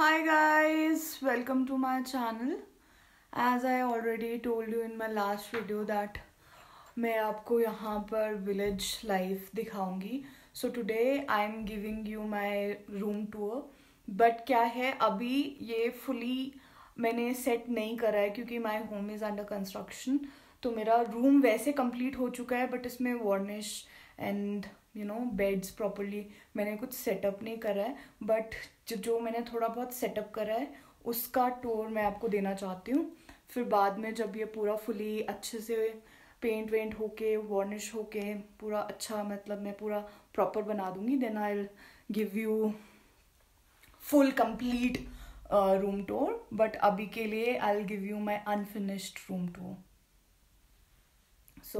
Hi guys, welcome to my channel. As I already told you in my last video that मैं आपको यहाँ पर village life दिखाऊंगी so today I am giving you my room tour but क्या है अभी ये fully मैंने सेट नहीं करा है क्योंकि my home is under construction तो मेरा रूम वैसे कंप्लीट हो चुका है बट इसमें varnish and you know beds properly मैंने कुछ सेटअप नहीं करा है बट जो जो मैंने थोड़ा बहुत सेटअप करा है उसका टूर मैं आपको देना चाहती हूँ फिर बाद में जब ये पूरा फुली अच्छे से पेंट वेंट होके वॉर्निश होके पूरा अच्छा मतलब मैं पूरा प्रॉपर बना दूँगी then I give you full complete room tour but अभी के लिए I give you my unfinished room tour so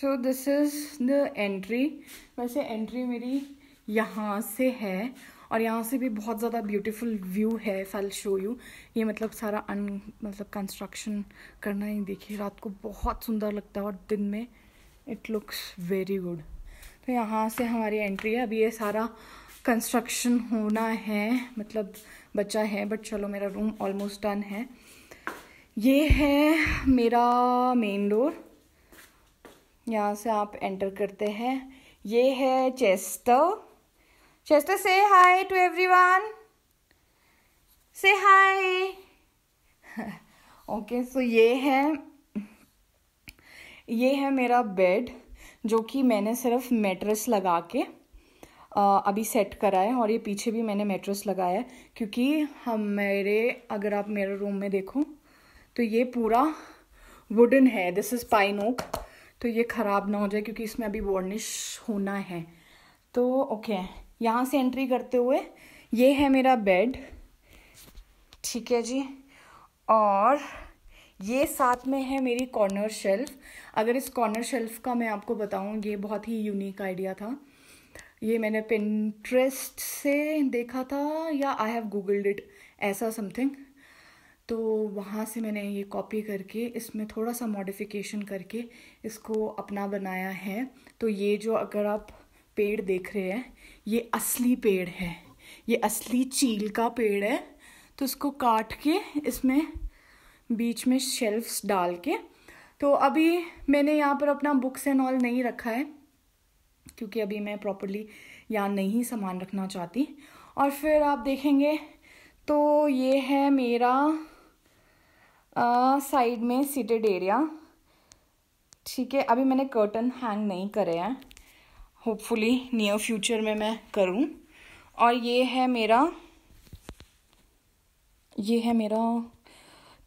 so this is the entry वैसे एंट्री मेरी यहाँ से है और यहाँ से भी बहुत ज़्यादा ब्यूटीफुल व्यू है फैल शो यू ये मतलब सारा अन मतलब कंस्ट्रक्शन करना ही देखिए रात को बहुत सुंदर लगता है और दिन में इट लुक्स वेरी गुड तो यहाँ से हमारी एंट्री है अभी ये सारा कंस्ट्रक्शन होना है मतलब बचा है बट चलो मेरा रूम ऑलमोस्ट डन है ये है मेरा मेन डोर यहाँ से आप एंटर करते हैं ये है चेस्टर चेस्टर से हाय टू एवरीवन से हाय ओके सो ये है ये है मेरा बेड जो कि मैंने सिर्फ मेट्रेस लगा के आ, अभी सेट करा है और ये पीछे भी मैंने मेट्रेस लगाया है क्योंकि हम मेरे अगर आप मेरे रूम में देखो तो ये पूरा वुडन है दिस इज़ पाइन ओक तो ये ख़राब ना हो जाए क्योंकि इसमें अभी वार्निश होना है तो ओके यहाँ से एंट्री करते हुए ये है मेरा बेड ठीक है जी और ये साथ में है मेरी कॉर्नर शेल्फ अगर इस कॉर्नर शेल्फ का मैं आपको बताऊँ ये बहुत ही यूनिक आइडिया था ये मैंने पिंट्रेस्ट से देखा था या आई हैव गूगल्ड इट ऐसा समथिंग तो वहाँ से मैंने ये कॉपी करके इसमें थोड़ा सा मॉडिफिकेशन करके इसको अपना बनाया है तो ये जो अगर आप पेड़ देख रहे हैं ये असली पेड़ है ये असली चील का पेड़ है तो इसको काट के इसमें बीच में शेल्फ्स डाल के तो अभी मैंने यहाँ पर अपना बुक्स एंड ऑल नहीं रखा है क्योंकि अभी मैं प्रॉपरली यहाँ नहीं सामान रखना चाहती और फिर आप देखेंगे तो ये है मेरा साइड में सीटेड एरिया ठीक है अभी मैंने कर्टन हैंग नहीं करे हैं होपफुली नियर फ्यूचर में मैं करूं और ये है मेरा ये है मेरा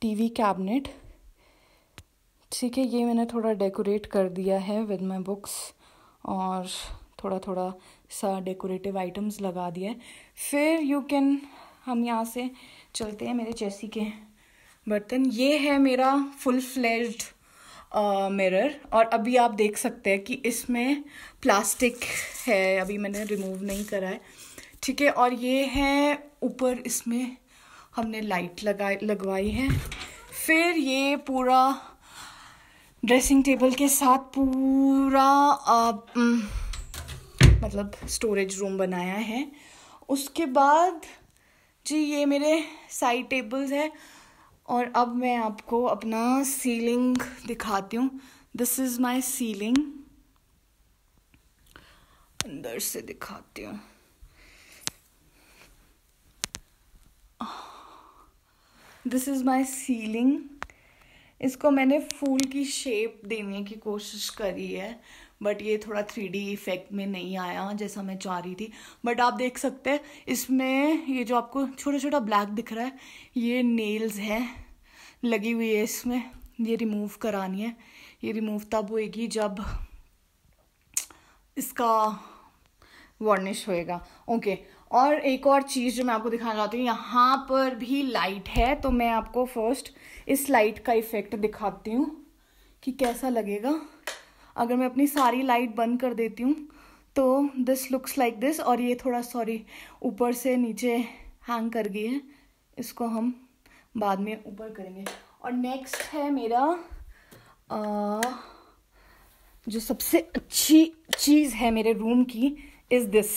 टीवी कैबिनेट ठीक है ये मैंने थोड़ा डेकोरेट कर दिया है विद माय बुक्स और थोड़ा थोड़ा सा डेकोरेटिव आइटम्स लगा दिया है फिर यू कैन हम यहाँ से चलते हैं मेरे जैसी के बर्तन ये है मेरा फुल फ्लेज्ड मिरर और अभी आप देख सकते हैं कि इसमें प्लास्टिक है अभी मैंने रिमूव नहीं करा है ठीक है और ये है ऊपर इसमें हमने लाइट लगा लगवाई है फिर ये पूरा ड्रेसिंग टेबल के साथ पूरा आ, मतलब स्टोरेज रूम बनाया है उसके बाद जी ये मेरे साइड टेबल्स है और अब मैं आपको अपना सीलिंग दिखाती हूँ दिस इज़ माई सीलिंग अंदर से दिखाती हूँ दिस इज़ माई सीलिंग इसको मैंने फूल की शेप देने की कोशिश करी है बट ये थोड़ा थ्री डी इफेक्ट में नहीं आया जैसा मैं चाह रही थी बट आप देख सकते हैं इसमें ये जो आपको छोटा छोटा ब्लैक दिख रहा है ये नेल्स हैं लगी हुई है इसमें ये रिमूव करानी है ये रिमूव तब होएगी जब इसका वार्निश होएगा ओके और एक और चीज़ जो मैं आपको दिखाना चाहती हूँ यहाँ पर भी लाइट है तो मैं आपको फर्स्ट इस लाइट का इफेक्ट दिखाती हूँ कि कैसा लगेगा अगर मैं अपनी सारी लाइट बंद कर देती हूँ तो दिस लुक्स लाइक दिस और ये थोड़ा सॉरी ऊपर से नीचे हैंग कर गई है इसको हम बाद में ऊपर करेंगे और नेक्स्ट है मेरा आ, जो सबसे अच्छी चीज़ है मेरे रूम की इज़ दिस